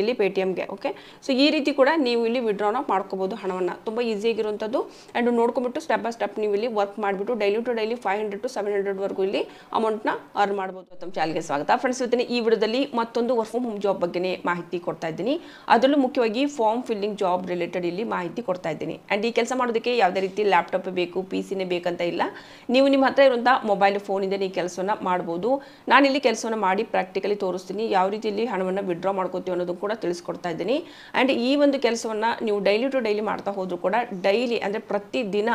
ಇಲ್ಲಿ ಪೇ ಟಿ ಎಮ್ಗೆ ಓಕೆ ಸೊ ಈ ರೀತಿ ಕೂಡ ನೀವು ಇಲ್ಲಿ ವಿಡ್ರಾನ ಮಾಡ್ಕೋಬೋದು ಹಣವನ್ನು ತುಂಬ ಈಸಿಯಾಗಿರುವಂಥದ್ದು ಆ್ಯಂಡ್ ನೋಡ್ಕೊಂಬಿಟ್ಟು ಸ್ಟೆಪ್ ಬೈ ಸ್ಟೆಪ್ ನೀವು ಇಲ್ಲಿ ವರ್ಕ್ ಮಾಡಿಬಿಟ್ಟು daily to daily five hundred to seven ಹಂಡ್ರೆಡ್ವರೆಗೂ ಇಲ್ಲಿ ಅಮೌಂಟ್ನ ಅರ್ನ್ ಮಾಡ್ಬೋದು ತಮ್ಮ ಚಾಲಿಗೆ ಸ್ವಾಗತ ಫ್ರೆಂಡ್ಸ್ ಇವತ್ತಿನ ಈ ವಿಡಿಯೋದಲ್ಲಿ ಮತ್ತೊಂದು ವರ್ಕ್ ಫ್ರಮ್ ಹೋಮ್ ಜಾಬ್ ಬಗ್ಗೆ ಮಾಹಿತಿ ಕೊಡ್ತಾ ಇದ್ದೀನಿ ಅದರಲ್ಲೂ ಮುಖ್ಯವಾಗಿ ಫಾರ್ಮ್ ಫಿಲ್ಲಿಂಗ್ ಜಾಬ್ ರಿಲೇಟೆಡ್ ಇಲ್ಲಿ ಮಾಹಿತಿ ಕೊಡ್ತಾ ಇದ್ದೀನಿ ಆ್ಯಂಡ್ ಈ ಕೆಲಸ ಮಾಡೋದಕ್ಕೆ ಯಾವುದೇ ರೀತಿ ಲ್ಯಾಪ್ಟಾಪ್ ಬೇಕು ಪಿ ಸಿನೇ ಬೇಕಂತ ಇಲ್ಲ ನೀವು ನಿಮ್ಮ ಹತ್ರ ಇರುವಂಥ ಮೊಬೈಲ್ ಫೋನಿಂದ ಈ ಕೆಲಸವನ್ನು ಮಾಡ್ಬೋದು ನಾನಿಲ್ಲಿ ಕೆಲಸವನ್ನು ಮಾಡಿ ಪ್ರಾಕ್ಟಿಕಲಿ ತೋರಿಸ್ತೀನಿ ಯಾವ ರೀತಿ ಇಲ್ಲಿ ಹಣವನ್ನು ವಿಡ್ರಾ ಮಾಡ್ಕೋತೀವಿ ಅನ್ನೋದು ಕೂಡ ತಿಳಿಸ್ಕೊಡ್ತಾ ಇದ್ದೀನಿ ಆ್ಯಂಡ್ ಈ ಒಂದು ಕೆಲಸವನ್ನು ನೀವು ಡೈಲಿ ಟು ಡೈಲಿ ಮಾಡ್ತಾ ಹೋದರೂ ಕೂಡ ಡೈಲಿ ಅಂದರೆ ಪ್ರತಿದಿನ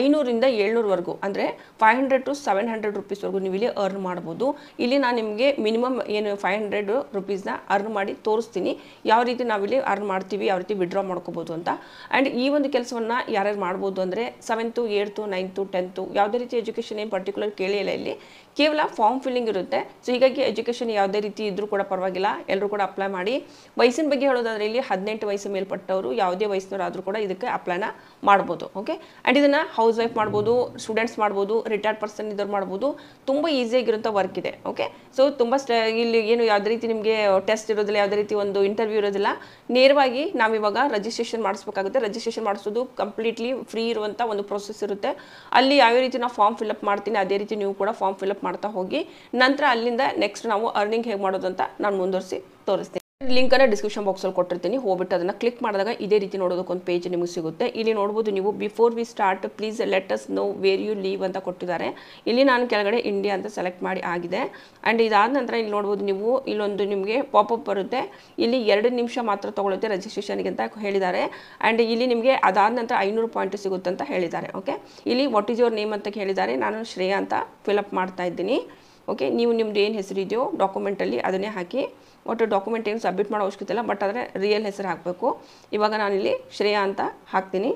ಐನೂರಿಂದ ಏಳ್ನೂರವರೆಗೂ ಅಂದರೆ five hundred to seven hundred ರುಪೀಸ್ವರೆಗೂ ನೀವು ಇಲ್ಲಿ ಅರ್ನ್ ಮಾಡ್ಬೋದು ಇಲ್ಲಿ ನಾನು ನಿಮಗೆ ಮಿನಿಮಮ್ ಏನು ಫೈವ್ ಹಂಡ್ರೆಡ್ ರುಪೀಸ್ನ ಅರ್ನ್ ಮಾಡಿ ತೋರಿಸ್ತೀನಿ ಯಾವ ರೀತಿ ನಾವಿಲ್ಲಿ ಅರ್ನ್ ಮಾಡ್ತೀವಿ ಯಾವ ರೀತಿ ವಿಡ್ರಾ ಮಾಡ್ಕೋಬೋದು ಅಂತ ಆ್ಯಂಡ್ ಈ ಒಂದು ಕೆಲಸವನ್ನು ಯಾರ್ಯಾರು ಮಾಡ್ಬೋದು ಅಂದರೆ ಸೆವೆಂತು ಏಯ್ತು ನೈನ್ತು ಟೆಂತು ಯಾವುದೇ ರೀತಿ ಎಜುಕೇಷನ್ ಏನು ಪರ್ಟಿಕ್ಯುಲರ್ ಕೇಳಿಲ್ಲ ಇಲ್ಲಿ ಕೇವಲ ಫಾರ್ಮ್ ಫಿಲ್ಲಿಂಗ್ ಇರುತ್ತೆ ಸೊ ಹೀಗಾಗಿ ಎಜುಕೇಷನ್ ಯಾವುದೇ ರೀತಿ ಇದ್ದರೂ ಕೂಡ ಪರವಾಗಿಲ್ಲ ಎಲ್ಲರೂ ಕೂಡ ಅಪ್ಲೈ ಮಾಡಿ ವಯಸ್ಸಿನ ಬಗ್ಗೆ ಹೇಳೋದಾದರೆ ಇಲ್ಲಿ ಹದಿನೆಂಟು ವಯಸ್ಸು ಮೇಲ್ಪಟ್ಟವರು ಯಾವುದೇ ವಯಸ್ಸಿನವರಾದರೂ ಕೂಡ ಇದಕ್ಕೆ ಅಪ್ಲೈನ ಮಾಡ್ಬೋದು ಓಕೆ ಆ್ಯಂಡ್ ಇದನ್ನು ಹೌಸ್ ವೈಫ್ ಮಾಡ್ಬೋದು ಸ್ಟೂಡೆಂಟ್ಸ್ ಮಾಡ್ಬೋದು ರಿಟೈರ್ಡ್ ಪರ್ಸನ್ ಇದ್ರು ಮಾಡ್ಬೋದು ತುಂಬ ಈಸಿಯಾಗಿರುವಂಥ ವರ್ಕ್ ಇದೆ ಓಕೆ ಸೊ ತುಂಬ ಸ್ಟ ಇಲ್ಲಿ ಏನು ಯಾವುದೇ ರೀತಿ ನಿಮಗೆ ಟೆಸ್ಟ್ ಇರೋದಿಲ್ಲ ಯಾವುದೇ ರೀತಿ ಒಂದು ಇಂಟರ್ವ್ಯೂ ಇರೋದಿಲ್ಲ ನೇರವಾಗಿ ನಾವಿವಾಗ ರಿಜಿಸ್ಟ್ರೇಷನ್ ಮಾಡಿಸ್ಬೇಕಾಗುತ್ತೆ ರಿಜಿಸ್ಟ್ರೇಷನ್ ಮಾಡಿಸೋದು ಕಂಪ್ಲೀಟ್ಲಿ ಫ್ರೀ ಇರುವಂಥ ಒಂದು ಪ್ರೊಸೆಸ್ ಇರುತ್ತೆ ಅಲ್ಲಿ ಯಾವ ರೀತಿ ನಾವು ಫಾರ್ಮ್ ಫಿಲ್ಅಪ್ ಮಾಡ್ತೀನಿ ಅದೇ ರೀತಿ ನೀವು ಕೂಡ ಫಾರ್ಮ್ ಫಿಲ್ಅಪ್ ಮಾಡ್ತಾ ಹೋಗಿ ನಂತರ ಅಲ್ಲಿಂದ ನೆಕ್ಸ್ಟ್ ನಾವು ಅರ್ನಿಂಗ್ ಹೇಗೆ ಮಾಡೋದಂತ ನಾನು ಮುಂದುವರಿಸಿ ತೋರಿಸ್ತೀನಿ ಲಿಂಕನ್ನು ಡಿಸ್ಕ್ರಿಪ್ಷನ್ ಬಾಕ್ಸಲ್ಲಿ ಕೊಟ್ಟಿರ್ತೀನಿ ಹೋಗ್ಬಿಟ್ಟು ಅದನ್ನು ಕ್ಲಿಕ್ ಮಾಡಿದಾಗ ಇದೇ ರೀತಿ ನೋಡೋದಕ್ಕೊಂದು ಪೇಜ್ ನಿಮಗೆ ಸಿಗುತ್ತೆ ಇಲ್ಲಿ ನೋಡ್ಬೋದು ನೀವು before we start please let us know where you live ಅಂತ ಕೊಟ್ಟಿದ್ದಾರೆ ಇಲ್ಲಿ ನಾನು ಕೆಳಗಡೆ ಇಂಡಿಯಾ ಅಂತ ಸೆಲೆಕ್ಟ್ ಮಾಡಿ ಆಗಿದೆ ಆ್ಯಂಡ್ ಇದಾದ ನಂತರ ಇಲ್ಲಿ ನೋಡ್ಬೋದು ನೀವು ಇಲ್ಲೊಂದು ನಿಮಗೆ ಪಾಪಪ್ ಬರುತ್ತೆ ಇಲ್ಲಿ ಎರಡು ನಿಮಿಷ ಮಾತ್ರ ತೊಗೊಳುತ್ತೆ ರಿಜಿಸ್ಟ್ರೇಷನ್ಗೆ ಅಂತ ಹೇಳಿದ್ದಾರೆ ಆ್ಯಂಡ್ ಇಲ್ಲಿ ನಿಮಗೆ ಅದಾದ ನಂತರ ಐನೂರು ಪಾಯಿಂಟ್ ಸಿಗುತ್ತೆ ಅಂತ ಹೇಳಿದ್ದಾರೆ ಓಕೆ ಇಲ್ಲಿ ವಾಟ್ ಈಸ್ ಯುವರ್ ನೇಮ್ ಅಂತ ಕೇಳಿದ್ದಾರೆ ನಾನು ಶ್ರೇಯಾ ಅಂತ ಅಪ್ ಮಾಡ್ತಾ ಇದ್ದೀನಿ ಓಕೆ ನೀವು ನಿಮ್ಮದು ಏನು ಹೆಸರಿದೆಯೋ ಡಾಕ್ಯುಮೆಂಟಲ್ಲಿ ಅದನ್ನೇ ಹಾಕಿ ಒಟ್ಟು ಡಾಕ್ಯುಮೆಂಟ್ ಏನು ಸಬ್ಮಿಟ್ ಮಾಡೋ ಅವಶ್ಯಕತೆ ಇಲ್ಲ ಬಟ್ ಆದರೆ ರಿಯಲ್ ಹೆಸರು ಹಾಕಬೇಕು ಇವಾಗ ನಾನಿಲ್ಲಿ ಶ್ರೇಯಾ ಅಂತ ಹಾಕ್ತೀನಿ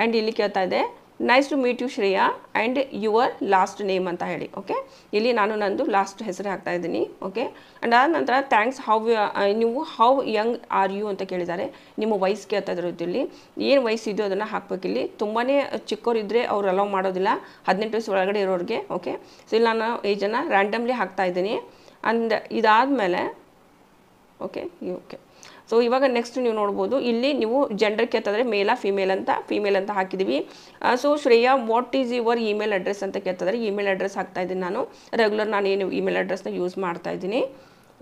ಆ್ಯಂಡ್ ಇಲ್ಲಿ ಕೇಳ್ತಾ ಇದೆ nice to meet you Shreya and your last name ಅಂತ ಹೇಳಿ ಓಕೆ ಇಲ್ಲಿ ನಾನು ನಂದು ಲಾಸ್ಟ್ ಹೆಸರು ಹಾಕ್ತಾ ಇದ್ದೀನಿ ಓಕೆ ಆ್ಯಂಡ್ ಆದ ನಂತರ ಥ್ಯಾಂಕ್ಸ್ ಹೌ uh, ನೀವು ಹೌ ಯಂಗ್ ಆರ್ ಯು ಅಂತ ಕೇಳಿದ್ದಾರೆ ನಿಮ್ಮ ವಯಸ್ಸು ಕೇಳ್ತಾ ಇಲ್ಲಿ ಏನು ವಯಸ್ಸಿದೆಯೋ ಅದನ್ನು ಇಲ್ಲಿ ತುಂಬಾ ಚಿಕ್ಕವರಿದ್ದರೆ ಅವ್ರು ಅಲೌ ಮಾಡೋದಿಲ್ಲ ಹದಿನೆಂಟು ವಯಸ್ಸು ಒಳಗಡೆ ಇರೋರಿಗೆ ಓಕೆ ಸೊ ಇಲ್ಲಿ ನಾನು ಏಜನ್ನು ರ್ಯಾಂಡಮ್ಲಿ ಹಾಕ್ತಾ ಇದ್ದೀನಿ ಅಂಡ್ ಇದಾದ ಮೇಲೆ ಓಕೆ ಓಕೆ ಸೊ ಇವಾಗ ನೆಕ್ಸ್ಟ್ ನೀವು ನೋಡ್ಬೋದು ಇಲ್ಲಿ ನೀವು ಜೆಂಡರ್ಗೆ ಕೇಳ್ತಾದ್ರೆ ಮೇಲಾ ಫಿಮೇಲ್ ಅಂತ ಫಿಮೇಲ್ ಅಂತ ಹಾಕಿದ್ದೀವಿ so Shreya what is your email address ಅಂತ ಕೇಳ್ತಾದ್ರೆ ಇಮೇಲ್ ಅಡ್ರೆಸ್ ಹಾಕ್ತಾ ಇದ್ದೀನಿ ನಾನು ರೆಗ್ಯುಲರ್ ನಾನು ಏನು ಇಮೇಲ್ ಅಡ್ರೆಸ್ನ ಯೂಸ್ ಮಾಡ್ತಾ ಇದ್ದೀನಿ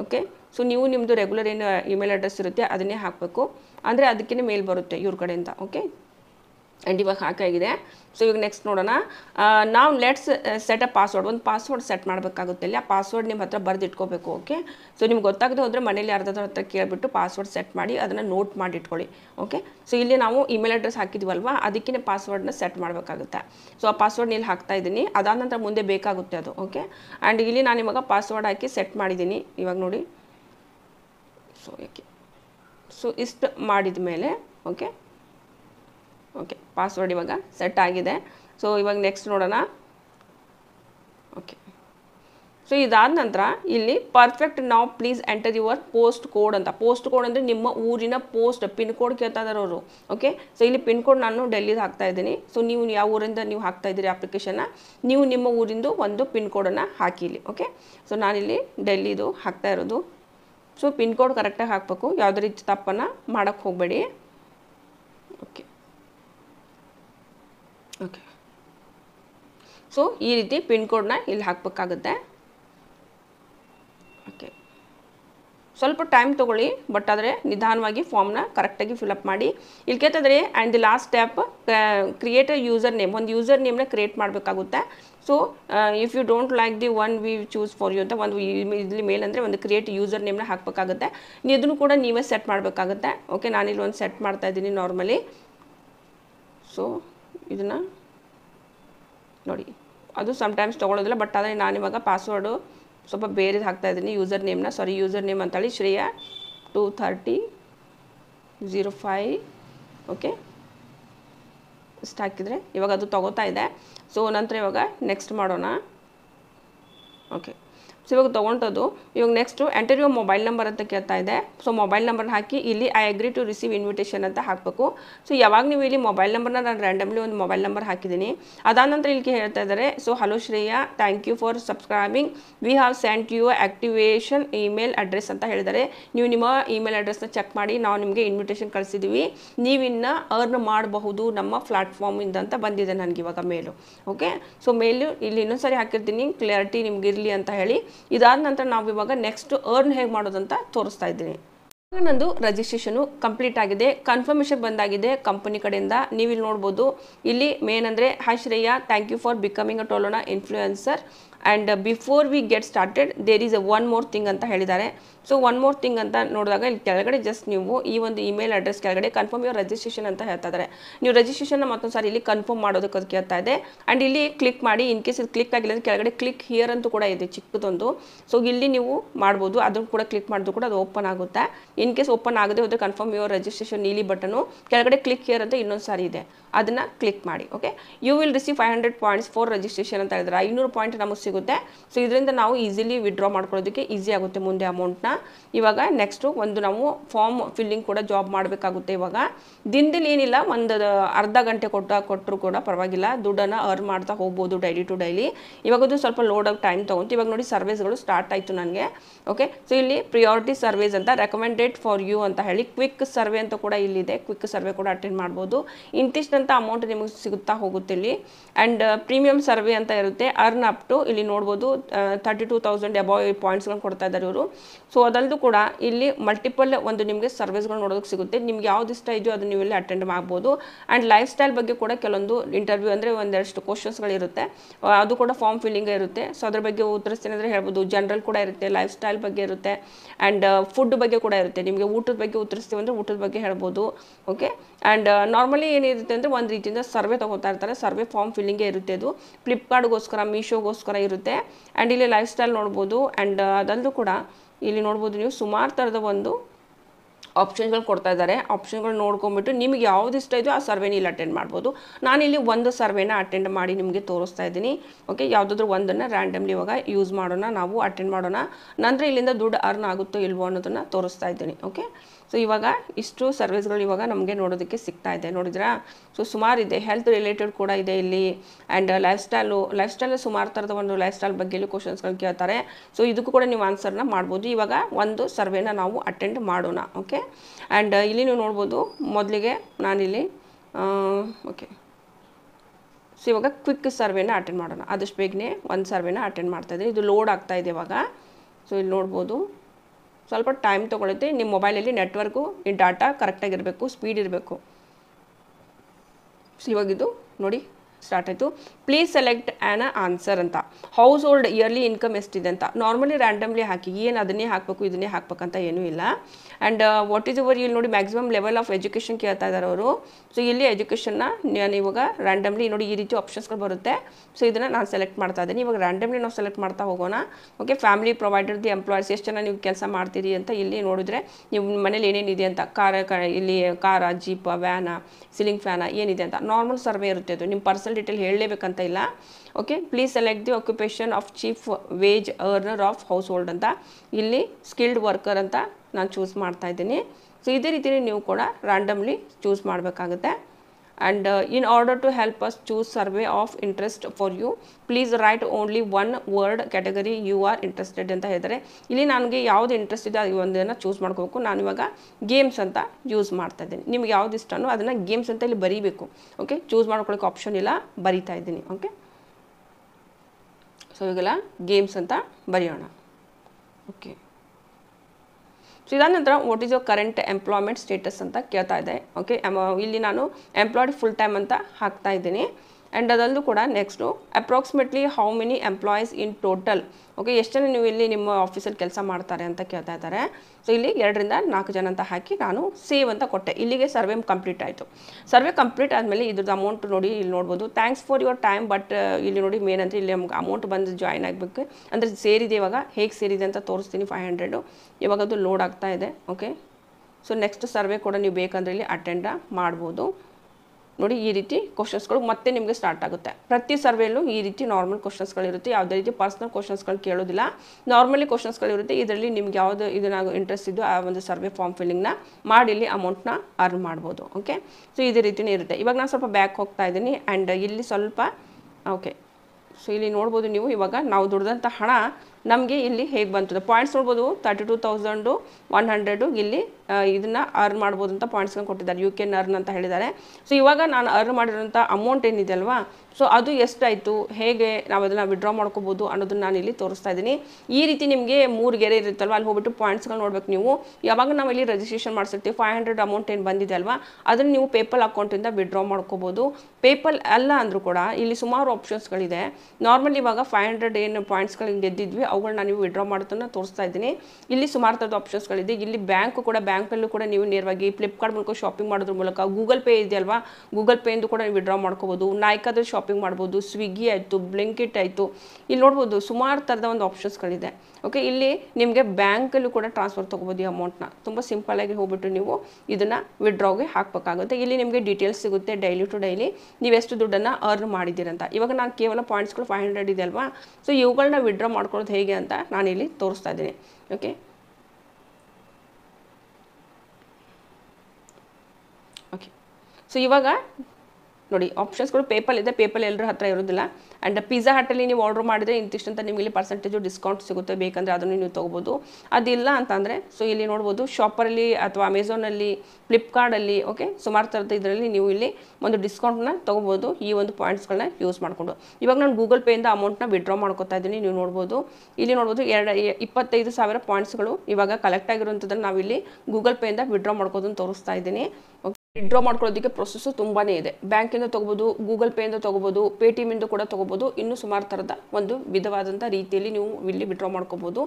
ಓಕೆ ಸೊ ನೀವು ನಿಮ್ಮದು ರೆಗ್ಯುಲರ್ ಏನು ಇಮೇಲ್ ಅಡ್ರೆಸ್ ಇರುತ್ತೆ ಅದನ್ನೇ ಹಾಕಬೇಕು ಅಂದರೆ ಅದಕ್ಕೇ ಮೇಲ್ ಬರುತ್ತೆ ಇವ್ರ ಕಡೆಯಿಂದ ಓಕೆ ಆ್ಯಂಡ್ ಇವಾಗ ಹಾಕಾಗಿದೆ ಸೊ ಇವಾಗ ನೆಕ್ಸ್ಟ್ ನೋಡೋಣ ನಾವು ಲೆಟ್ಸ್ ಸೆಟ್ ಅ ಪಾಸ್ವರ್ಡ್ ಒಂದು ಪಾಸ್ವರ್ಡ್ ಸೆಟ್ ಮಾಡಬೇಕಾಗುತ್ತೆ ಇಲ್ಲಿ ಆ ಪಾಸ್ವರ್ಡ್ uh, ನಿಮ್ಮ ಹತ್ರ ಬರೆದು ಇಟ್ಕೋಬೇಕು ಓಕೆ ಸೊ ನಿಮ್ಗೆ ಗೊತ್ತಾಗದೆ ಹೋದರೆ ಮನೇಲಿ ಯಾರ್ದಾದ್ರ ಹತ್ರ ಕೇಳಿಬಿಟ್ಟು ಪಾಸ್ವರ್ಡ್ ಸೆಟ್ ಮಾಡಿ ಅದನ್ನು ನೋಟ್ ಮಾಡಿ ಇಟ್ಕೊಳ್ಳಿ ಓಕೆ ಸೊ ಇಲ್ಲಿ ನಾವು ಇಮೇಲ್ ಅಡ್ರೆಸ್ ಹಾಕಿದ್ವಲ್ವಾ ಅದಕ್ಕೇ ಪಾಸ್ವರ್ಡ್ನ ಸೆಟ್ ಮಾಡಬೇಕಾಗುತ್ತೆ ಸೊ ಆ ಪಾಸ್ವರ್ಡ್ ಇಲ್ಲಿ ಹಾಕ್ತಾ ಇದ್ದೀನಿ ಅದಾದ ನಂತರ ಮುಂದೆ ಬೇಕಾಗುತ್ತೆ ಅದು ಓಕೆ ಆ್ಯಂಡ್ ಇಲ್ಲಿ ನಾನು ಇವಾಗ ಪಾಸ್ವರ್ಡ್ ಹಾಕಿ ಸೆಟ್ ಮಾಡಿದ್ದೀನಿ ಇವಾಗ ನೋಡಿ ಸೊ ಓಕೆ ಸೊ ಇಷ್ಟು ಮಾಡಿದ ಮೇಲೆ ಓಕೆ ಓಕೆ ಪಾಸ್ವರ್ಡ್ ಇವಾಗ ಸೆಟ್ ಆಗಿದೆ ಸೊ ಇವಾಗ ನೆಕ್ಸ್ಟ್ ನೋಡೋಣ ಓಕೆ ಸೊ ಇದಾದ ನಂತರ ಇಲ್ಲಿ ಪರ್ಫೆಕ್ಟ್ ನಾವು please enter your post code ಅಂತ ಪೋಸ್ಟ್ ಕೋಡ್ ಅಂದರೆ ನಿಮ್ಮ ಊರಿನ ಪೋಸ್ಟ್ ಪಿನ್ ಕೋಡ್ ಕೇಳ್ತಾ ಇದಾರೆ ಅವರು ಓಕೆ ಸೊ ಇಲ್ಲಿ ಪಿನ್ ಕೋಡ್ ನಾನು ಡೆಲ್ಲಿದು ಹಾಕ್ತಾ ಇದ್ದೀನಿ ಸೊ ನೀವು ಯಾವ ಊರಿಂದ ನೀವು ಹಾಕ್ತಾ ಇದ್ದೀರಿ ಅಪ್ಲಿಕೇಶನ್ನ ನೀವು ನಿಮ್ಮ ಊರಿಂದು ಒಂದು ಪಿನ್ ಕೋಡನ್ನು ಹಾಕಿಲಿ ಓಕೆ ಸೊ ನಾನಿಲ್ಲಿ ಡೆಲ್ಲಿದು ಹಾಕ್ತಾ ಇರೋದು ಸೊ ಪಿನ್ ಕೋಡ್ ಕರೆಕ್ಟಾಗಿ ಹಾಕಬೇಕು ಯಾವುದೇ ರೀತಿ ತಪ್ಪನ್ನು ಮಾಡೋಕ್ಕೆ ಹೋಗಬೇಡಿ ಓಕೆ ಓಕೆ ಸೊ ಈ ರೀತಿ ಪಿನ್ ಕೋಡ್ನ ಇಲ್ಲಿ ಹಾಕಬೇಕಾಗುತ್ತೆ ಓಕೆ ಸ್ವಲ್ಪ ಟೈಮ್ ತೊಗೊಳ್ಳಿ ಬಟ್ ಆದರೆ ನಿಧಾನವಾಗಿ ಫಾರ್ಮ್ನ ಕರೆಕ್ಟಾಗಿ ಫಿಲಪ್ ಮಾಡಿ ಇಲ್ಲಿ ಕೇಳ್ತಂದರೆ and the last step create a user name ಒಂದು ಯೂಸರ್ ನೇಮ್ನ ಕ್ರಿಯೇಟ್ ಮಾಡಬೇಕಾಗುತ್ತೆ so if you don't like the one we choose for you ಅಂತ ಒಂದು ಇಲ್ಲಿ ಮೇಲ್ ಅಂದರೆ ಒಂದು ಕ್ರಿಯೇಟ್ ಯೂಸರ್ ನೇಮ್ನ ಹಾಕಬೇಕಾಗುತ್ತೆ ಇದನ್ನು ಕೂಡ ನೀವೇ ಸೆಟ್ ಮಾಡಬೇಕಾಗುತ್ತೆ ಓಕೆ ನಾನಿಲ್ಲಿ ಒಂದು ಸೆಟ್ ಮಾಡ್ತಾ ಇದ್ದೀನಿ ನಾರ್ಮಲಿ ಸೊ ಇದನ್ನು ನೋಡಿ ಅದು ಸಮಟೈಮ್ಸ್ ತೊಗೊಳ್ಳೋದಿಲ್ಲ ಬಟ್ ಆದರೆ ಇವಾಗ ಪಾಸ್ವರ್ಡು ಸ್ವಲ್ಪ ಬೇರೆದು ಹಾಕ್ತಾಯಿದ್ದೀನಿ ಯೂಸರ್ ನೇಮ್ನ ಸಾರಿ ಯೂಸರ್ ನೇಮ್ ಅಂತೇಳಿ Shreya two thirty zero five okay ಇಷ್ಟು ಹಾಕಿದರೆ ಇವಾಗ ಅದು ತೊಗೋತಾ ಇದೆ ಸೊ ನಂತರ ಇವಾಗ ನೆಕ್ಸ್ಟ್ ಮಾಡೋಣ ಓಕೆ ಸೊ ಇವಾಗ ತೊಗೊಂಡದ್ದು ಇವಾಗ ನೆಕ್ಸ್ಟು ಎಂಟರ್ ಮೊಬೈಲ್ ನಂಬರ್ ಅಂತ ಕೇಳ್ತಾ ಇದೆ ಸೊ ಮೊಬೈಲ್ ನಂಬರ್ನ ಹಾಕಿ ಇಲ್ಲಿ I agree to receive invitation ಅಂತ ಹಾಕಬೇಕು ಸೊ ಯಾವಾಗ ನೀವು ಇಲ್ಲಿ ಮೊಬೈಲ್ ನಂಬರ್ನ ನಾನು ರ್ಯಾಂಡಮ್ಲಿ ಒಂದು ಮೊಬೈಲ್ ನಂಬರ್ ಹಾಕಿದ್ದೀನಿ ಅದಾದ ನಂತರ ಇಲ್ಲಿ ಹೇಳ್ತಾ ಇದ್ದಾರೆ so hello Shreya thank you for subscribing we have sent you activation email address ಅಂತ ಹೇಳಿದ್ದಾರೆ ನೀವು ನಿಮ್ಮ ಇಮೇಲ್ ಅಡ್ರೆಸ್ನ ಚೆಕ್ ಮಾಡಿ ನಾವು ನಿಮಗೆ ಇನ್ವಿಟೇಷನ್ ಕಳಿಸಿದ್ದೀವಿ ನೀವಿನ್ನ ಅರ್ನ್ ಮಾಡಬಹುದು ನಮ್ಮ ಇಂದ ಅಂತ ಬಂದಿದೆ ನನಗೆ ಇವಾಗ ಮೇಲು ಓಕೆ ಸೊ ಮೇಲು ಇಲ್ಲಿ ಇನ್ನೊಂದ್ಸರಿ ಹಾಕಿರ್ತೀನಿ ಹಾಕಿರ್ತೀನಿ ಕ್ಲಿಯರಿಟಿ ಇರಲಿ ಅಂತ ಹೇಳಿ ಹೇಳಿ ಇದಾದ ನಂತರ ನಾವು ಇವಾಗ ನೆಕ್ಸ್ಟ್ ಅರ್ನ್ ಹೇಗೆ ಮಾಡೋದಂತ ತೋರಿಸ್ತಾ ಇದ್ದೀನಿ ನಂದು ರಿಜಿಸ್ಟ್ರೇಷನು ಕಂಪ್ಲೀಟ್ ಆಗಿದೆ ಕನ್ಫರ್ಮೇಷನ್ ಬಂದಾಗಿದೆ ಕಂಪನಿ ಕಡೆಯಿಂದ ನೀವು ಇಲ್ಲಿ ನೋಡ್ಬೋದು ಇಲ್ಲಿ ಮೇನ್ ಅಂದರೆ hi Shreya thank you for becoming a Toluna influencer and before we get started there is a one more thing ಅಂತ ಹೇಳಿದ್ದಾರೆ ಸೊ ಒನ್ ಮೋರ್ ಥಿಂಗ್ ಅಂತ ನೋಡಿದಾಗ ಇಲ್ಲಿ ಕೆಳಗಡೆ ಜಸ್ಟ್ ನೀವು ಈ ಒಂದು ಇಮೇಲ್ ಅಡ್ರೆಸ್ ಕೆಳಗಡೆ ಕನ್ಫರ್ಮ್ ಯುವರ್ ರಿಜಿಸ್ಟ್ರೇಷನ್ ಅಂತ ಹೇಳ್ತಾ ಇದ್ದಾರೆ ನೀವು ರಿಜಿಸ್ಟ್ರೇಷನ್ ಮತ್ತೊಂದು ಸಾರಿ ಇಲ್ಲಿ ಕನ್ಫರ್ಮ್ ಮಾಡೋದಕ್ಕೆ ಕೇಳ್ತಾ ಇದೆ ಆ್ಯಂಡ್ ಇಲ್ಲಿ ಕ್ಲಿಕ್ ಮಾಡಿ ಇನ್ ಕೇಸ್ ಇದು ಕ್ಲಿಕ್ ಆಗಿಲ್ಲ ಕೆಳಗಡೆ ಕ್ಲಿಕ್ ಹಿಯರ್ ಅಂತೂ ಕೂಡ ಇದೆ ಚಿಕ್ಕದೊಂದು ಸೊ ಇಲ್ಲಿ ನೀವು ಮಾಡ್ಬೋದು ಅದನ್ನು ಕೂಡ ಕ್ಲಿಕ್ ಮಾಡಿದ್ರು ಕೂಡ ಅದು ಓಪನ್ ಆಗುತ್ತೆ ಇನ್ ಕೇಸ್ ಓಪನ್ ಆಗದೆ ಹೋದರೆ ಕನ್ಫರ್ಮ್ ಯುವರ್ ರಿಜಿಸ್ಟ್ರೇಷನ್ ನೀಲಿ ಬಟನು ಕೆಳಗಡೆ ಕ್ಲಿಕ್ ಹಿಯರ್ ಅಂತ ಇನ್ನೊಂದು ಸಾರಿ ಇದೆ ಅದನ್ನು ಕ್ಲಿಕ್ ಮಾಡಿ okay you will receive five hundred points for registration ಅಂತ ಹೇಳಿದ್ರೆ ಐನೂರು ಪಾಯಿಂಟ್ ನಮಗೆ ಸಿಗುತ್ತೆ ಸೊ ಇದರಿಂದ ನಾವು ಈಸಿಲಿ ವಿಡ್ರಾ ಮಾಡ್ಕೊಳ್ಳೋದಕ್ಕೆ ಈಸಿ ಆಗುತ್ತೆ ಮುಂದೆ ಅಮೌಂಟ್ನ ಇವಾಗ ನೆಕ್ಸ್ಟು ಒಂದು ನಾವು ಫಾರ್ಮ್ ಫಿಲ್ಲಿಂಗ್ ಕೂಡ ಜಾಬ್ ಮಾಡಬೇಕಾಗುತ್ತೆ ಇವಾಗ ದಿನದಲ್ಲಿ ಏನಿಲ್ಲ ಒಂದು ಅರ್ಧ ಗಂಟೆ ಕೊಟ್ಟ ಕೊಟ್ಟರು ಕೂಡ ಪರವಾಗಿಲ್ಲ ದುಡ್ಡನ್ನು ಅರ್ನ್ ಮಾಡ್ತಾ ಹೋಗ್ಬೋದು ಡೈಲಿ ಟು ಡೈಲಿ ಇವಾಗದು ಸ್ವಲ್ಪ ಆಗಿ ಟೈಮ್ ತಗೊಂತು ಇವಾಗ ನೋಡಿ ಸರ್ವೇಸ್ಗಳು ಸ್ಟಾರ್ಟ್ ಆಯಿತು ನನಗೆ ಓಕೆ ಸೊ ಇಲ್ಲಿ ಪ್ರಿಯಾರಿಟಿ ಸರ್ವೇಸ್ ಅಂತ ರೆಕಮೆಂಡೆಡ್ ಫಾರ್ ಯು ಅಂತ ಹೇಳಿ ಕ್ವಿಕ್ ಸರ್ವೆ ಅಂತ ಕೂಡ ಇಲ್ಲಿದೆ ಕ್ವಿಕ್ ಸರ್ವೆ ಕೂಡ ಅಟೆಂಡ್ ಮಾಡ್ಬೋದು ಇಂತಿಷ್ಟಂತ ಅಮೌಂಟ್ ನಿಮಗೆ ಸಿಗುತ್ತಾ ಹೋಗುತ್ತೆ ಇಲ್ಲಿ ಆ್ಯಂಡ್ ಪ್ರೀಮಿಯಂ ಸರ್ವೆ ಅಂತ ಇರುತ್ತೆ ಅರ್ನ್ ಅಪ್ ಟು ಇಲ್ಲಿ ನೋಡ್ಬೋದು ತರ್ಟಿ ಟೂ ತೌಸಂಡ್ ಅಬೌವ್ ಪಾಯಿಂಟ್ಸ್ಗಳನ್ನ ಕೊಡ್ತಾ ಇದ್ದಾರೆ ಇವರು ಸೊ ಅದಲ್ಲದು ಕೂಡ ಇಲ್ಲಿ ಮಲ್ಟಿಪಲ್ ಒಂದು ನಿಮಗೆ ಸರ್ವಿಸ್ಗಳು ನೋಡೋದಕ್ಕೆ ಸಿಗುತ್ತೆ ನಿಮ್ಗೆ ಯಾವ್ದು ಇಷ್ಟ ಇದೆಯೋ ಅದು ನೀವು ಇಲ್ಲಿ ಅಟೆಂಡ್ ಮಾಡ್ಬೋದು ಆ್ಯಂಡ್ ಲೈಫ್ ಸ್ಟೈಲ್ ಬಗ್ಗೆ ಕೂಡ ಕೆಲವೊಂದು ಇಂಟರ್ವ್ಯೂ ಅಂದರೆ ಒಂದೆರಡು ಕ್ವಶನ್ಸ್ಗಳಿರುತ್ತೆ ಅದು ಕೂಡ ಫಾರ್ಮ್ ಫಿಲ್ಲಿಂಗ್ ಇರುತ್ತೆ ಸೊ ಅದ್ರ ಬಗ್ಗೆ ಉತ್ತರಿಸ್ತೀನಿ ಅಂದರೆ ಹೇಳ್ಬೋದು ಜನರಲ್ ಕೂಡ ಇರುತ್ತೆ ಲೈಫ್ ಸ್ಟೈಲ್ ಬಗ್ಗೆ ಇರುತ್ತೆ ಆ್ಯಂಡ್ ಫುಡ್ ಬಗ್ಗೆ ಕೂಡ ಇರುತ್ತೆ ನಿಮಗೆ ಊಟದ ಬಗ್ಗೆ ಉತ್ತರಿಸ್ತೀವಿ ಅಂದರೆ ಊಟದ ಬಗ್ಗೆ ಹೇಳ್ಬೋದು ಓಕೆ ಆ್ಯಂಡ್ ನಾರ್ಮಲಿ ಏನಿರುತ್ತೆ ಅಂದರೆ ಒಂದು ರೀತಿಯಿಂದ ಸರ್ವೆ ತೊಗೋತಾ ಇರ್ತಾರೆ ಸರ್ವೆ ಫಾರ್ಮ್ ಫಿಲ್ಲಿಂಗೇ ಇರುತ್ತೆ ಅದು ಫ್ಲಿಪ್ಕಾರ್ಟ್ಗೋಸ್ಕರ ಮೀಶೋಗೋಸ್ಕರ ಇರುತ್ತೆ ಆ್ಯಂಡ್ ಇಲ್ಲಿ ಲೈಫ್ ಸ್ಟೈಲ್ ನೋಡ್ಬೋದು ಆ್ಯಂಡ್ ಅದಲ್ಲದೂ ಕೂಡ ಇಲ್ಲಿ ನೋಡ್ಬೋದು ನೀವು ಸುಮಾರು ಥರದ ಒಂದು ಆಪ್ಷನ್ಗಳು ಕೊಡ್ತಾ ಇದ್ದಾರೆ ಆಪ್ಷನ್ಗಳು ನೋಡ್ಕೊಂಬಿಟ್ಟು ನಿಮಗೆ ಯಾವ್ದು ಇಷ್ಟ ಇದೆಯೋ ಆ ಸರ್ವೆನ ಇಲ್ಲಿ ಅಟೆಂಡ್ ಮಾಡ್ಬೋದು ನಾನಿಲ್ಲಿ ಒಂದು ಸರ್ವೆನ ಅಟೆಂಡ್ ಮಾಡಿ ನಿಮಗೆ ತೋರಿಸ್ತಾ ಇದ್ದೀನಿ ಓಕೆ ಯಾವುದಾದ್ರೂ ಒಂದನ್ನು ರ್ಯಾಂಡಮ್ಲಿ ಇವಾಗ ಯೂಸ್ ಮಾಡೋಣ ನಾವು ಅಟೆಂಡ್ ಮಾಡೋಣ ನಂತರ ಇಲ್ಲಿಂದ ದುಡ್ಡು ಅರ್ನ್ ಆಗುತ್ತೋ ಇಲ್ವೋ ಅನ್ನೋದನ್ನು ತೋರಿಸ್ತಾ ಇದ್ದೀನಿ ಓಕೆ ಸೊ ಇವಾಗ ಇಷ್ಟು ಸರ್ವಿಸ್ಗಳು ಇವಾಗ ನಮಗೆ ನೋಡೋದಕ್ಕೆ ಸಿಗ್ತಾ ಇದೆ ನೋಡಿದ್ರಾ ಸೊ ಸುಮಾರು ಇದೆ ಹೆಲ್ತ್ ರಿಲೇಟೆಡ್ ಕೂಡ ಇದೆ ಇಲ್ಲಿ and lifestyle lifestyle ಸುಮಾರು ಥರದ ಒಂದು ಲೈಫ್ ಸ್ಟೈಲ್ ಬಗ್ಗೆಯಲ್ಲೂ ಕ್ವಶನ್ಸ್ಗಳು ಕೇಳ್ತಾರೆ ಸೊ ಇದಕ್ಕೂ ಕೂಡ ನೀವು ಆನ್ಸರ್ನ ಮಾಡ್ಬೋದು ಇವಾಗ ಒಂದು ಸರ್ವೇನ ನಾವು ಅಟೆಂಡ್ ಮಾಡೋಣ ಓಕೆ ಆ್ಯಂಡ್ uh, ಇಲ್ಲಿ ನೀವು ನೋಡ್ಬೋದು ಮೊದಲಿಗೆ ನಾನಿಲ್ಲಿ ಓಕೆ ಸೊ ಇವಾಗ ಕ್ವಿಕ್ ಸರ್ವೆನ ಅಟೆಂಡ್ ಮಾಡೋಣ ಆದಷ್ಟು ಬೇಗನೆ ಒಂದು ಸರ್ವೆನ ಅಟೆಂಡ್ ಮಾಡ್ತಾಯಿದ್ದೀನಿ ಇದು ಲೋಡ್ ಆಗ್ತಾ ಇದೆ ಇವಾಗ ಸೊ ಇಲ್ಲಿ ನೋಡ್ಬೋದು ಸ್ವಲ್ಪ ಟೈಮ್ ತೊಗೊಳುತ್ತೆ ನಿಮ್ಮ ಮೊಬೈಲಲ್ಲಿ ನೆಟ್ವರ್ಕು ನಿಮ್ಮ ಡಾಟಾ ಕರೆಕ್ಟಾಗಿರಬೇಕು ಸ್ಪೀಡ್ ಇರಬೇಕು ಸೊ ಇವಾಗಿದ್ದು ನೋಡಿ ಸ್ಟಾರ್ಟ್ ಆಯಿತು ಪ್ಲೀಸ್ ಸೆಲೆಕ್ಟ್ ಆ್ಯನ್ ಆನ್ಸರ್ ಅಂತ ಹೌಸ್ ಹೋಲ್ಡ್ ಇಯರ್ಲಿ ಇನ್ಕಮ್ ಎಷ್ಟಿದೆ ಅಂತ ನಾರ್ಮಲಿ ರ್ಯಾಂಡಮ್ಲಿ ಹಾಕಿ ಏನು ಅದನ್ನೇ ಹಾಕಬೇಕು ಇದನ್ನೇ ಹಾಕ್ಬೇಕಂತ ಏನೂ ಇಲ್ಲ ಆ್ಯಂಡ್ ವಾಟ್ ಈಸ್ ಯುವರ್ ಇಲ್ಲಿ ನೋಡಿ ಮ್ಯಾಕ್ಸಿಮಮ್ ಲೆವೆಲ್ ಆಫ್ ಎಜುಕೇಷನ್ ಕೇಳ್ತಾ ಇದ್ದಾರೆ ಅವರು ಸೊ ಇಲ್ಲಿ ಎಜುಕೇಷನ್ನ ನಾನು ಇವಾಗ ರ್ಯಾಂಡಮ್ಲಿ ನೋಡಿ ಈ ರೀತಿ ಆಪ್ಷನ್ಸ್ಗಳು ಬರುತ್ತೆ ಸೊ ಇದನ್ನು ನಾನು ಸೆಲೆಕ್ಟ್ ಮಾಡ್ತಾ ಇದ್ದೀನಿ ಇವಾಗ ರ್ಯಾಂಡಮ್ಲಿ ನಾವು ಸೆಲೆಕ್ಟ್ ಮಾಡ್ತಾ ಹೋಗೋಣ okay family provider the employs ಎಷ್ಟು ಜನ ನೀವು ಕೆಲಸ ಮಾಡ್ತೀರಿ ಅಂತ ಇಲ್ಲಿ ನೋಡಿದ್ರೆ ನಿಮ್ಮ ಮನೇಲಿ ಏನೇನಿದೆ ಅಂತ ಕಾರ ಇಲ್ಲಿ ಕಾರ ಜೀಪ ವ್ಯಾನ ಸೀಲಿಂಗ್ ಫ್ಯಾನ ಏನಿದೆ ಅಂತ ನಾರ್ಮಲ್ ಸರ್ವೆ ಇರುತ್ತೆ ಅದು ನಿಮ್ಮ ಪರ್ಸನ್ ಪರ್ಸನಲ್ ಡೀಟೇಲ್ ಹೇಳಲೇಬೇಕಂತ ಇಲ್ಲ okay please select the occupation of chief wage earner of household ಅಂತ ಇಲ್ಲಿ ಸ್ಕಿಲ್ಡ್ ವರ್ಕರ್ ಅಂತ ನಾನು ಚೂಸ್ ಮಾಡ್ತಾ ಇದ್ದೀನಿ ಸೊ ಇದೇ ರೀತಿಯೇ ನೀವು ಕೂಡ ರ್ಯಾಂಡಮ್ಲಿ ಚೂಸ್ ಮಾಡಬೇಕಾಗುತ್ತೆ and in uh, in order to help us choose survey of interest for you please write only one word category you are interested ಅಂತ ಹೇಳಿದರೆ ಇಲ್ಲಿ ನನಗೆ ಯಾವ್ದು ಇಂಟ್ರೆಸ್ಟ್ ಇದೆ ಅದು ಒಂದನ್ನು ಚೂಸ್ ಮಾಡ್ಕೋಬೇಕು ನಾನು ಇವಾಗ ಗೇಮ್ಸ್ ಅಂತ ಯೂಸ್ ಮಾಡ್ತಾ ಇದ್ದೀನಿ ನಿಮ್ಗೆ ಯಾವ್ದು ಇಷ್ಟನೋ ಅದನ್ನು ಗೇಮ್ಸ್ ಅಂತ ಇಲ್ಲಿ ಬರೀಬೇಕು ಓಕೆ ಚೂಸ್ ಮಾಡ್ಕೊಳ್ಳೋಕೆ ಆಪ್ಷನ್ ಇಲ್ಲ ಬರೀತಾ ಇದ್ದೀನಿ ಓಕೆ ಸೊ ಇವೆಲ್ಲ ಗೇಮ್ಸ್ ಅಂತ ಬರೆಯೋಣ ಓಕೆ ಸೊ ಇದಾದ ನಂತರ what is your current employment status ಅಂತ ಕೇಳ್ತಾ ಇದೆ ಓಕೆ ಇಲ್ಲಿ ನಾನು ಎಂಪ್ಲಾಯ್ಡ್ ಫುಲ್ ಟೈಮ್ ಅಂತ ಹಾಕ್ತಾ ಇದ್ದೀನಿ ಆ್ಯಂಡ್ ಅದಲ್ಲೂ ಕೂಡ next approximately how many employees in total okay ಎಷ್ಟು ಜನ ನೀವು ಇಲ್ಲಿ ನಿಮ್ಮ ಆಫೀಸಲ್ಲಿ ಕೆಲಸ ಮಾಡ್ತಾರೆ ಅಂತ ಕೇಳ್ತಾ ಇದ್ದಾರೆ ಸೊ ಇಲ್ಲಿ ಎರಡರಿಂದ ನಾಲ್ಕು ಜನ ಅಂತ ಹಾಕಿ ನಾನು ಸೇವ್ ಅಂತ ಕೊಟ್ಟೆ ಇಲ್ಲಿಗೆ ಸರ್ವೆ ಕಂಪ್ಲೀಟ್ ಆಯಿತು ಸರ್ವೆ ಕಂಪ್ಲೀಟ್ ಆದಮೇಲೆ ಇದ್ರದ್ದು ಅಮೌಂಟ್ ನೋಡಿ ಇಲ್ಲಿ ನೋಡ್ಬೋದು thanks for your time but ಇಲ್ಲಿ ನೋಡಿ ಮೇನ್ ಅಂದರೆ ಇಲ್ಲಿ ನಮ್ಗೆ ಅಮೌಂಟ್ ಬಂದು ಜಾಯ್ನ್ ಆಗಬೇಕು ಅಂದರೆ ಸೇರಿದೆ ಇವಾಗ ಹೇಗೆ ಸೇರಿದೆ ಅಂತ ತೋರಿಸ್ತೀನಿ ಫೈವ್ ಹಂಡ್ರೆಡು ಇವಾಗ ಅದು ಲೋಡ್ ಆಗ್ತಾ ಇದೆ ಓಕೆ ಸೊ ನೆಕ್ಸ್ಟ್ ಸರ್ವೆ ಕೂಡ ನೀವು ಬೇಕಂದ್ರೆ ಇಲ್ಲಿ ಅಟೆಂಡ ಮಾಡ್ಬೋದು ನೋಡಿ ಈ ರೀತಿ ಕ್ವಶನ್ಸ್ಗಳು ಮತ್ತೆ ನಿಮಗೆ ಸ್ಟಾರ್ಟ್ ಆಗುತ್ತೆ ಪ್ರತಿ ಸರ್ವೆಯಲ್ಲೂ ಈ ರೀತಿ ನಾರ್ಮಲ್ ಇರುತ್ತೆ ಯಾವುದೇ ರೀತಿ ಪರ್ಸ್ನಲ್ ಕ್ವಶನ್ಸ್ಗಳು ಕೇಳೋದಿಲ್ಲ ನಾರ್ಮಲಿ ಕ್ವಶನ್ಸ್ಗಳಿರುತ್ತೆ ಇದರಲ್ಲಿ ನಿಮ್ಗೆ ಯಾವುದು ಇದನ್ನು ಇಂಟ್ರೆಸ್ಟ್ ಇದ್ದು ಆ ಒಂದು ಸರ್ವೆ ಫಾರ್ಮ್ ಫಿಲ್ಲಿಂಗ್ನ ಮಾಡಿ ಇಲ್ಲಿ ಅಮೌಂಟ್ನ ಅರ್ನ್ ಮಾಡ್ಬೋದು ಓಕೆ ಸೊ ಇದೇ ರೀತಿಯೇ ಇರುತ್ತೆ ಇವಾಗ ನಾನು ಸ್ವಲ್ಪ ಬ್ಯಾಕ್ ಹೋಗ್ತಾ ಇದ್ದೀನಿ ಆ್ಯಂಡ್ ಇಲ್ಲಿ ಸ್ವಲ್ಪ ಓಕೆ ಸೊ ಇಲ್ಲಿ ನೋಡ್ಬೋದು ನೀವು ಇವಾಗ ನಾವು ದುಡ್ದಂಥ ಹಣ ನಮಗೆ ಇಲ್ಲಿ ಹೇಗೆ ಬಂತು ಪಾಯಿಂಟ್ಸ್ ನೋಡ್ಬೋದು thirty two thousand one hundred ಇಲ್ಲಿ ಇದನ್ನು ಅರ್ನ್ ಮಾಡ್ಬೋದು ಅಂತ ಪಾಯಿಂಟ್ಸ್ಗಳನ್ನ ಕೊಟ್ಟಿದ್ದಾರೆ ಯು ಕೆನ್ ಅರ್ನ್ ಅಂತ ಹೇಳಿದ್ದಾರೆ ಸೊ ಇವಾಗ ನಾನು ಅರ್ನ್ ಮಾಡಿರೋಂಥ ಅಮೌಂಟ್ ಏನಿದೆ ಅಲ್ವಾ ಸೊ ಅದು ಎಷ್ಟಾಯಿತು ಹೇಗೆ ನಾವು ಅದನ್ನು ವಿಡ್ರಾ ಮಾಡ್ಕೋಬೋದು ಅನ್ನೋದನ್ನ ನಾನು ಇಲ್ಲಿ ತೋರಿಸ್ತಾ ಇದ್ದೀನಿ ಈ ರೀತಿ ನಿಮಗೆ ಮೂರು ಗೆರೆ ಇರುತ್ತಲ್ವ ಅಲ್ಲಿ ಹೋಗ್ಬಿಟ್ಟು ಪಾಯಿಂಟ್ಸ್ಗಳು ನೋಡ್ಬೇಕು ನೀವು ಯಾವಾಗ ನಾವು ಇಲ್ಲಿ ರಿಜಿಸ್ಟ್ರೇಷನ್ ಮಾಡಿಸಿರ್ತೀವಿ ಫೈವ್ ಹಂಡ್ರೆಡ್ ಅಮೌಂಟ್ ಏನು ಬಂದಿದೆ ಅಲ್ವಾ ಅದನ್ನು ನೀವು ಪೇಪಲ್ ಅಕೌಂಟಿಂದ ವಿಡ್ರಾ ಮಾಡ್ಕೋಬೋದು ಪೇಪಲ್ ಅಲ್ಲ ಅಂದರೂ ಕೂಡ ಇಲ್ಲಿ ಸುಮಾರು ಆಪ್ಷನ್ಸ್ಗಳಿದೆ ನಾರ್ಮಲ್ ಇವಾಗ ಫೈವ್ ಹಂಡ್ರೆಡ್ ಏನು ಹಿಂಗೆ ಗೆದ್ದಿದ್ವಿ ಅವುಗಳನ್ನ ನೀವು ವಿಡ್ರಾ ಮಾಡೋದನ್ನು ತೋರಿಸ್ತಾ ಇದ್ದೀನಿ ಇಲ್ಲಿ ಸುಮಾರು ಥರದ ಆಪ್ಷನ್ಸ್ಗಳಿದೆ ಇಲ್ಲಿ ಬ್ಯಾಂಕ್ ಕೂಡ ಬ್ಯಾಂಕಲ್ಲೂ ಕೂಡ ನೀವು ನೇರವಾಗಿ ಫ್ಲಿಪ್ಕಾರ್ಟ್ ಮೂಲಕ ಶಾಪಿಂಗ್ ಮಾಡೋದ್ರ ಮೂಲಕ ಗೂಗಲ್ ಪೇ ಅಲ್ವಾ ಗೂಗಲ್ ಪೇಯಿಂದ ಕೂಡ ನೀವು ವಿಡ್ರಾ ಮಾಡ್ಕೋಬೋದು ನಾಯ್ಕಾದಲ್ಲಿ ಶಾಪಿಂಗ್ ಮಾಡ್ಬೋದು ಸ್ವಿಗ್ಗಿ ಆಯಿತು ಬ್ಲಿಂಕಿಟ್ ಆಯಿತು ಇಲ್ಲಿ ನೋಡ್ಬೋದು ಸುಮಾರು ಥರದ ಒಂದು ಆಪ್ಷನ್ಸ್ಗಳಿದೆ ಓಕೆ ಇಲ್ಲಿ ನಿಮಗೆ ಬ್ಯಾಂಕಲ್ಲೂ ಕೂಡ ಟ್ರಾನ್ಸ್ಫರ್ ತೊಗೋಬೋದು ಈ ಅಮೌಂಟ್ನ ತುಂಬ ಸಿಂಪಲಾಗಿ ಹೋಗ್ಬಿಟ್ಟು ನೀವು ಇದನ್ನು ವಿಡ್ರಾಗೆ ಹಾಕಬೇಕಾಗುತ್ತೆ ಇಲ್ಲಿ ನಿಮಗೆ ಡೀಟೇಲ್ಸ್ ಸಿಗುತ್ತೆ ಡೈಲಿ ಟು ಡೈಲಿ ನೀವು ಎಷ್ಟು ದುಡ್ಡನ್ನು ಅರ್ನ್ ಮಾಡಿದ್ದೀರಂತ ಇವಾಗ ನಾನು ಕೇವಲ ಪಾಯಿಂಟ್ಸ್ಗಳು ಫೈವ್ ಹಂಡ್ರೆಡ್ ಇದೆ ಅಲ್ವಾ ಸೊ ಇವುಗಳನ್ನ ವಿಡ್ರಾ ಮಾಡ್ಕೊಳ್ಳೋದು ಹೇಗೆ ಅಂತ ಇಲ್ಲಿ ತೋರಿಸ್ತಾ ಇದ್ದೀನಿ ಓಕೆ ಓಕೆ ಸೊ ಇವಾಗ ನೋಡಿ ಆಪ್ಷನ್ಸ್ಗಳು ಪೇಪಲ್ ಇದೆ ಪೇಪಲ್ ಎಲ್ಲರ ಹತ್ರ ಇರೋದಿಲ್ಲ ಆ್ಯಂಡ್ ಪಿಜ್ಜಾ ಹಟ್ಟಲ್ಲಿ ನೀವು ಆರ್ಡರ್ ಮಾಡಿದರೆ ಇಂತಿಷ್ಟಂತ ನಿಮಗೆ ಇಲ್ಲಿ ಪರ್ಸೆಂಟೇಜು ಡಿಸ್ಕೌಂಟ್ ಸಿಗುತ್ತೆ ಬೇಕಂದರೆ ಅದನ್ನು ನೀವು ತೊಗೋಬೋದು ಅದಿಲ್ಲ ಅಂತಂದರೆ ಸೊ ಇಲ್ಲಿ ನೋಡ್ಬೋದು ಶಾಪರಲ್ಲಿ ಅಥವಾ ಅಮೆಝಾನಲ್ಲಿ ಫ್ಲಿಪ್ಕಾರ್ಟಲ್ಲಿ ಓಕೆ ಸುಮಾರು ಥರದ ಇದರಲ್ಲಿ ನೀವು ಇಲ್ಲಿ ಒಂದು ಡಿಸ್ಕೌಂಟ್ನ ತೊಗೋಬೋದು ಈ ಒಂದು ಪಾಯಿಂಟ್ಸ್ಗಳನ್ನ ಯೂಸ್ ಮಾಡಿಕೊಂಡು ಇವಾಗ ನಾನು ಗೂಗಲ್ ಪೇಯಿಂದ ಅಮೌಂಟ್ನ ವಿಡ್ರಾ ಮಾಡ್ಕೊತಾ ಇದ್ದೀನಿ ನೀವು ನೋಡ್ಬೋದು ಇಲ್ಲಿ ನೋಡ್ಬೋದು ಎರಡು ಇಪ್ಪತ್ತೈದು ಸಾವಿರ ಪಾಯಿಂಟ್ಸ್ಗಳು ಇವಾಗ ಕಲೆಕ್ಟ್ ಆಗಿರುವಂಥದ್ದನ್ನು ಇಲ್ಲಿ ಗೂಗಲ್ ಪೇಯಿಂದ ವಿಡ್ರಾ ಮಾಡ್ಕೋದನ್ನು ತೋರಿಸ್ತಾ ಇದ್ದೀನಿ ವಿಡ್ರಾ ಮಾಡ್ಕೊಳ್ಳೋದಕ್ಕೆ ಪ್ರೊಸೆಸ್ ತುಂಬಾ ಇದೆ ಬ್ಯಾಂಕಿಂದ ತೊಗೋಬೋದು ಗೂಗಲ್ ತಗೋಬಹುದು ಪೇಟಿಎಂ ಇಂದ ಕೂಡ ತೊಗೋಬೋದು ಇನ್ನೂ ಸುಮಾರು ತರದ ಒಂದು ವಿಧವಾದಂಥ ರೀತಿಯಲ್ಲಿ ನೀವು ಇಲ್ಲಿ ವಿಡ್ರಾ ಮಾಡ್ಕೋಬೋದು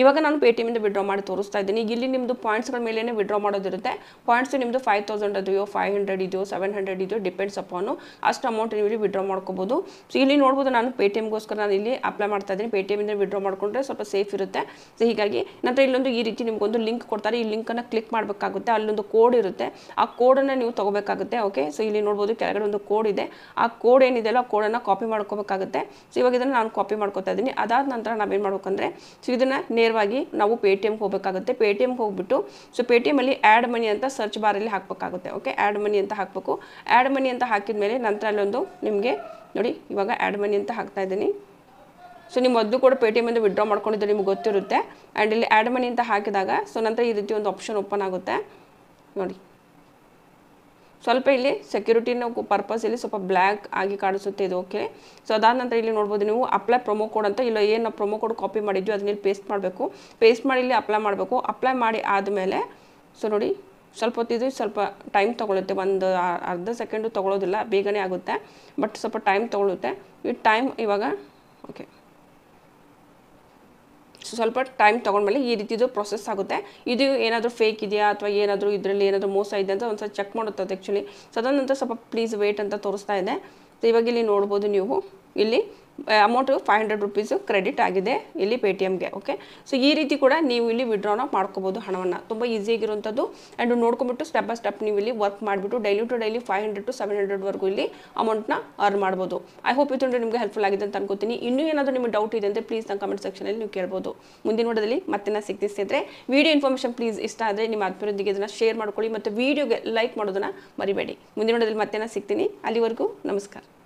ಇವಾಗ ನಾನು ಇಂದ ವಿಡ್ರಾ ಮಾಡಿ ತೋರಿಸ್ತಾ ಇದ್ದೀನಿ ಇಲ್ಲಿ ನಿಮ್ಮದು ಗಳ ಮೇಲೆ ವಿಡ್ರಾ ಮಾಡೋದಿರುತ್ತೆ ಪಾಯಿಂಟ್ಸ್ ನಿಮ್ದು ಫೈವ್ ತೌಸಂಡ್ ಅದೆಯೋ ಫೈವ್ ಹಂಡ್ರೆಡ್ ಇದೆಯೋ ಸೆವೆನ್ ಹಂಡ್ರೆಡ್ ಇದೆಯೋ ಡಿಪೆಂಡ್ಸ್ ಅಪಾನು ಅಷ್ಟು ಅಮೌಂಟ್ ನೀವು ಇಲ್ಲಿ ವಿಡ್ರಾ ಮಾಡ್ಕೋಬಹುದು ಸೊ ಇಲ್ಲಿ ನೋಡ್ಬೋದು ನಾನು ಗೋಸ್ಕರ ನಾನು ಇಲ್ಲಿ ಅಪ್ಲೈ ಮಾಡ್ತಾ ಇದ್ದೀನಿ ಇಂದ ವಿಡ್ರಾ ಮಾಡ್ಕೊಂಡ್ರೆ ಸ್ವಲ್ಪ ಸೇಫ್ ಇರುತ್ತೆ ಸೊ ಹೀಗಾಗಿ ನಂತರ ಇಲ್ಲೊಂದು ಈ ರೀತಿ ನಿಮಗೊಂದು ಲಿಂಕ್ ಕೊಡ್ತಾರೆ ಈ ಲಿಂಕನ್ನು ಕ್ಲಿಕ್ ಮಾಡಬೇಕಾಗುತ್ತೆ ಅಲ್ಲೊಂದು ಕೋಡ್ ಇರುತ್ತೆ ಆ ಕೋಡನ್ನು ನೀವು ತೊಗೋಬೇಕಾಗುತ್ತೆ ಓಕೆ ಸೊ ಇಲ್ಲಿ ನೋಡ್ಬೋದು ಕೆಳಗಡೆ ಒಂದು ಕೋಡ್ ಇದೆ ಆ ಕೋಡ್ ಏನಿದೆಯಲ್ಲ ಅಲ್ಲ ಕೋಡನ್ನು ಕಾಪಿ ಮಾಡ್ಕೋಬೇಕಾಗುತ್ತೆ ಸೊ ಇವಾಗ ಇದನ್ನು ನಾನು ಕಾಪಿ ಮಾಡ್ಕೋತಾ ಇದ್ದೀನಿ ಅದಾದ ನಂತರ ನಾವೇನು ಮಾಡ್ಬೇಕಂದ್ರೆ ಸೊ ಇದನ್ನು ನೇರವಾಗಿ ನಾವು ಪೇ ಟಿ ಎಮ್ಗೆ ಹೋಗಬೇಕಾಗುತ್ತೆ ಪೇ ಟಿ ಎಮ್ಗೆ ಹೋಗ್ಬಿಟ್ಟು ಸೊ ಪೇ ಟಿ ಎಮಲ್ಲಿ ಆ್ಯಡ್ ಮನಿ ಅಂತ ಸರ್ಚ್ ಬಾರಲ್ಲಿ ಹಾಕಬೇಕಾಗುತ್ತೆ ಓಕೆ ಆ್ಯಡ್ ಮನಿ ಅಂತ ಹಾಕಬೇಕು ಆ್ಯಡ್ ಮನಿ ಅಂತ ಹಾಕಿದ ಮೇಲೆ ನಂತರ ಅಲ್ಲೊಂದು ನಿಮಗೆ ನೋಡಿ ಇವಾಗ ಆ್ಯಡ್ ಮನಿ ಅಂತ ಹಾಕ್ತಾ ಇದ್ದೀನಿ ಸೊ ನೀವು ಮೊದಲು ಕೂಡ ಪೇ ಟಿ ಅಂದರೆ ವಿಡ್ರಾ ಮಾಡ್ಕೊಂಡಿದ್ದರೆ ನಿಮ್ಗೆ ಗೊತ್ತಿರುತ್ತೆ ಆ್ಯಂಡ್ ಇಲ್ಲಿ ಆ್ಯಡ್ ಮನಿ ಅಂತ ಹಾಕಿದಾಗ ಸೊ ನಂತರ ಈ ರೀತಿ ಒಂದು ಆಪ್ಷನ್ ಓಪನ್ ಆಗುತ್ತೆ ನೋಡಿ ಸ್ವಲ್ಪ ಇಲ್ಲಿ ಸೆಕ್ಯೂರಿಟಿನ ಪರ್ಪಸ್ ಇಲ್ಲಿ ಸ್ವಲ್ಪ ಬ್ಲ್ಯಾಕ್ ಆಗಿ ಕಾಣಿಸುತ್ತೆ ಇದು ಓಕೆ ಸೊ ಅದಾದ ನಂತರ ಇಲ್ಲಿ ನೋಡ್ಬೋದು ನೀವು ಅಪ್ಲೈ ಪ್ರೊಮೋ ಕೋಡ್ ಅಂತ ಇಲ್ಲ ಏನು ಪ್ರೊಮೋ ಕೋಡ್ ಕಾಪಿ ಮಾಡಿದ್ವಿ ಅದನ್ನ ಇಲ್ಲಿ ಪೇಸ್ಟ್ ಮಾಡಬೇಕು ಪೇಸ್ಟ್ ಮಾಡಿ ಇಲ್ಲಿ ಅಪ್ಲೈ ಮಾಡಬೇಕು ಅಪ್ಲೈ ಮಾಡಿ ಆದಮೇಲೆ ಸೊ ನೋಡಿ ಸ್ವಲ್ಪ ಹೊತ್ತಿದ್ದು ಸ್ವಲ್ಪ ಟೈಮ್ ತೊಗೊಳುತ್ತೆ ಒಂದು ಅರ್ಧ ಸೆಕೆಂಡು ತೊಗೊಳೋದಿಲ್ಲ ಬೇಗನೆ ಆಗುತ್ತೆ ಬಟ್ ಸ್ವಲ್ಪ ಟೈಮ್ ತೊಗೊಳುತ್ತೆ ಈ ಟೈಮ್ ಇವಾಗ ಓಕೆ ಸ್ವಲ್ಪ ಟೈಮ್ ತೊಗೊಂಡ್ಮೇಲೆ ಈ ರೀತಿದು ಪ್ರೊಸೆಸ್ ಆಗುತ್ತೆ ಇದು ಏನಾದರೂ ಫೇಕ್ ಇದೆಯಾ ಅಥವಾ ಏನಾದರೂ ಇದರಲ್ಲಿ ಏನಾದರೂ ಮೋಸ ಇದೆ ಅಂತ ಒಂದ್ಸಲ ಚೆಕ್ ಮಾಡುತ್ತೆ ಅದು ಆ್ಯಕ್ಚುಲಿ ಸೊ ಸ್ವಲ್ಪ ಪ್ಲೀಸ್ ವೇಟ್ ಅಂತ ತೋರಿಸ್ತಾ ಇದೆ ಸೊ ಇವಾಗ ಇಲ್ಲಿ ನೋಡ್ಬೋದು ನೀವು ಇಲ್ಲಿ amount five hundred rupees credit ಆಗಿದೆ ಇಲ್ಲಿ ಪೇ ಟಿ ಎಮ್ಗೆ ಓಕೆ ಸೊ ಈ ರೀತಿ ಕೂಡ ನೀವು ಇಲ್ಲಿ ವಿಡ್ರಾನ ಮಾಡ್ಕೋಬೋದು ಹಣವನ್ನು ತುಂಬ ಈಸಿಯಾಗಿರುವಂಥದ್ದು ಆ್ಯಂಡ್ ನೋಡ್ಕೊಂಬಿಟ್ಟು ಸ್ಟೆಪ್ ಬೈ ಸ್ಟೆಪ್ ನೀವು ಇಲ್ಲಿ ವರ್ಕ್ ಮಾಡಿಬಿಟ್ಟು daily to daily five hundred to seven ಹಂಡ್ರೆಡ್ವರೆಗೂ ಇಲ್ಲಿ ಅಮೌಂಟ್ನ ಅರ್ನ್ ಮಾಡ್ಬೋದು ಐ ಹೋಪ್ ಇದು ನಿಮಗೆ ಹೆಲ್ಪ್ಫುಲ್ ಆಗಿದೆ ಅಂತ ಅನ್ಕೋತೀನಿ ಇನ್ನೂ ಏನಾದರೂ ನಿಮಗೆ ಡೌಟ್ ಇದೆ ಅಂದರೆ ಪ್ಲೀಸ್ ನಮ್ಮ ಕಮೆಂಟ್ ಸೆಕ್ಷನಲ್ಲಿ ನೀವು ಕೇಳ್ಬೋದು ಮುಂದಿನ ನೋಡೋದಲ್ಲಿ ಮತ್ತೆ ನಾನು ಸಿಗ್ತಿಸ್ತಿದ್ರೆ ವಿಡಿಯೋ ಇನ್ಫಾರ್ಮೇಷನ್ ಪ್ಲೀಸ್ ಇಷ್ಟ ಆದರೆ ನಿಮ್ಮ ಅಭಿವೃದ್ಧಿಗೆ ಇದನ್ನು ಶೇರ್ ಮಾಡ್ಕೊಳ್ಳಿ ಮತ್ತು ವೀಡಿಯೋಗೆ ಲೈಕ್ ಮಾಡೋದನ್ನು ಮರಿಬೇಡಿ ಮುಂದಿನ ನೋಡೋದಲ್ಲಿ ಮತ್ತೆ ನಾನು ಸಿಗ್ತೀನಿ ಅಲ್ಲಿವರೆಗೂ ನಮಸ್ಕಾರ